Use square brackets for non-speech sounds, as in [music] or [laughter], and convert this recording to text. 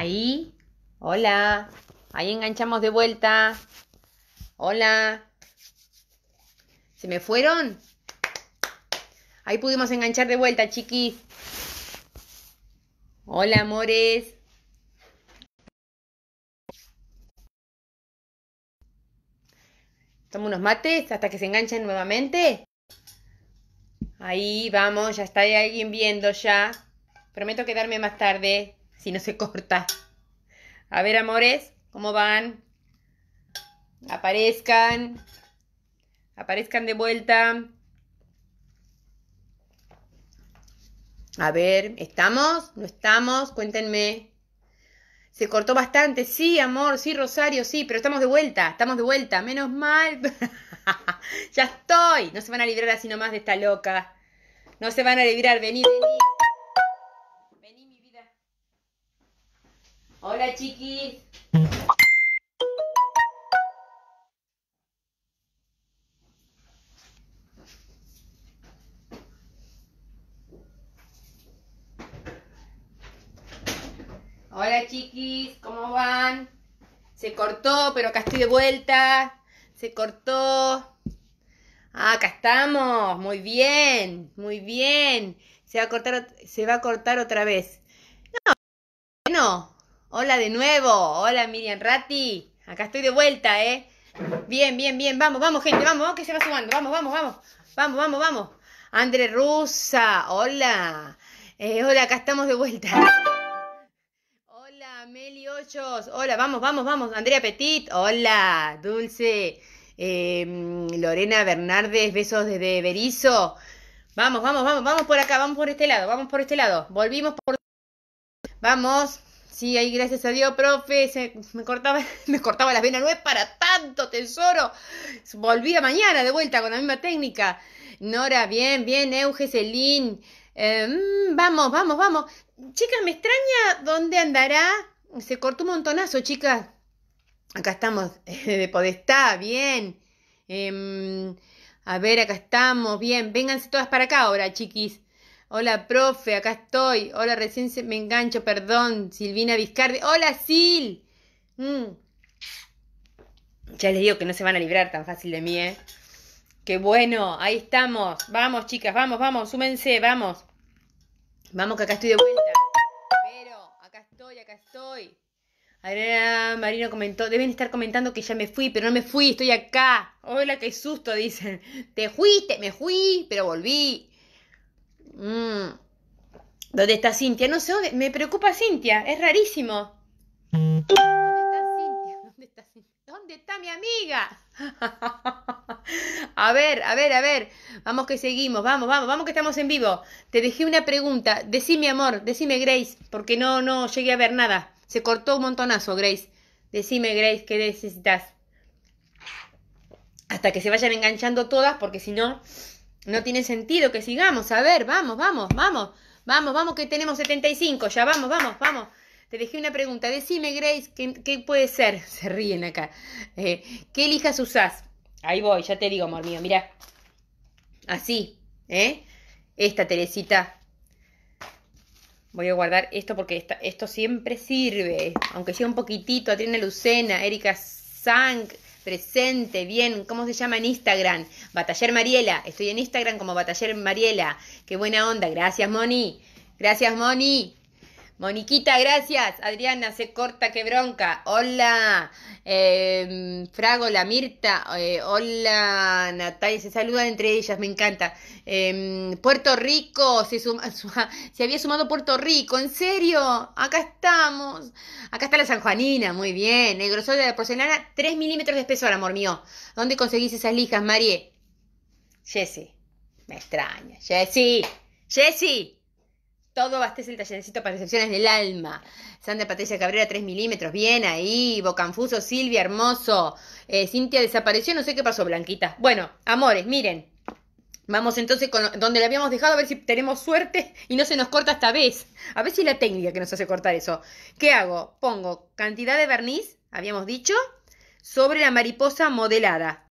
Ahí. Hola. Ahí enganchamos de vuelta. Hola. ¿Se me fueron? Ahí pudimos enganchar de vuelta, chiquis. Hola, amores. Toma unos mates hasta que se enganchen nuevamente. Ahí vamos, ya está alguien viendo ya. Prometo quedarme más tarde si no se corta. A ver, amores, ¿cómo van? Aparezcan. Aparezcan de vuelta. A ver, ¿estamos? ¿No estamos? Cuéntenme. Se cortó bastante. Sí, amor, sí, Rosario, sí, pero estamos de vuelta, estamos de vuelta. Menos mal. [laughs] ya estoy. No se van a librar así nomás de esta loca. No se van a librar. Vení, Hola chiquis. Hola chiquis, ¿cómo van? Se cortó, pero acá estoy de vuelta. Se cortó. Ah, acá estamos. Muy bien, muy bien. Se va a cortar, se va a cortar otra vez. No, no. Hola de nuevo. Hola Miriam Ratti. Acá estoy de vuelta, ¿eh? Bien, bien, bien. Vamos, vamos, gente. Vamos, vamos, que se va sumando. Vamos, vamos, vamos. Vamos, vamos, vamos. André Rusa. Hola. Eh, hola, acá estamos de vuelta. Hola, Meli Ochos. Hola, vamos, vamos, vamos. Andrea Petit. Hola, Dulce. Em, Lorena Bernardes, besos desde Berizo. Vamos, vamos, vamos, vamos por acá, vamos por este lado, vamos por este lado. Volvimos por... Vamos. Sí, ahí gracias a Dios, profe, se, me, cortaba, [laughs] me cortaba las venas, no para tanto, tesoro. Volvía mañana de vuelta con la misma técnica. Nora, bien, bien, Euge, Celine. Eh, mm, vamos, vamos, vamos. Chicas, me extraña dónde andará. Se cortó un montonazo, chicas. Acá estamos, [laughs] de Podestá, bien. Em, a ver, acá estamos, bien. Vénganse todas para acá ahora, chiquis. Hola, profe, acá estoy. Hola, recién se me engancho, perdón. Silvina Vizcardi. Hola, Sil. Mm. Ya les digo que no se van a librar tan fácil de mí, ¿eh? Qué bueno, ahí estamos. Vamos, chicas, vamos, vamos, súmense, vamos. Vamos, que acá estoy de vuelta. Pero, acá estoy, acá estoy. Adriana Marino comentó, deben estar comentando que ya me fui, pero no me fui, estoy acá. Hola, qué susto, dicen. Te fuiste, me fui, pero volví. Mm. ¿Dónde está Cintia? No sé, me preocupa Cintia, es rarísimo. ¿Dónde está Cintia? [laughs] ¿Dónde está, Cintia? ¿Dónde está mi amiga? [laughs] a ver, a ver, a ver. Vamos que seguimos, vamos, vamos, vamos que estamos en vivo. Te dejé una pregunta. Decime, amor, decime, Grace, porque no, no llegué a ver nada. Se cortó un montonazo, Grace. Decime, Grace, ¿qué necesitas? Hasta que se vayan enganchando todas, porque si no, no tiene sentido que sigamos. A ver, vamos, vamos, vamos. Vamos, vamos, que tenemos 75. Ya vamos, vamos, vamos. Te dejé una pregunta. Decime, Grace, ¿qué, puede ser? [laughs] Se ríen acá. Eh, ¿Qué elijas usás? Ahí voy, ya te digo, amor mío. mira. Así, ¿eh? Esta Teresita. Voy a guardar esto porque esto siempre sirve. Aunque sea un poquitito. Tiene Lucena, Erika Sank presente, bien, ¿cómo se llama en Instagram? Bataller Mariela, estoy en Instagram como Bataller Mariela, qué buena onda, gracias Moni, gracias Moni. Moniquita, gracias. Adriana, se corta, que bronca. Hola, em, Frago, la Mirta. Eh, hola, Natalia, se saludan entre ellas, me encanta. Em, Puerto Rico, [laughs] se, había sumado Puerto Rico, ¿en serio? Acá estamos. Acá está la Juanina, muy bien. El grosor de la porcelana, 3 milímetros de espesor, amor mío. ¿Dónde conseguís esas lijas, Marie? Jessy, me extraña. Jessy, Jessy. Todo abastece el tallercito para excepciones del alma. Sandra Patricia Cabrera, 3 milímetros. Bien ahí. Bocanfuso, Silvia, hermoso. Eh, Cintia desapareció, no sé qué pasó, Blanquita. Bueno, amores, miren. Vamos entonces donde la habíamos dejado, a ver si tenemos suerte y no se nos corta esta vez. A ver si la técnica que nos hace cortar eso. ¿Qué hago? Pongo cantidad de barniz, habíamos dicho, sobre la mariposa modelada.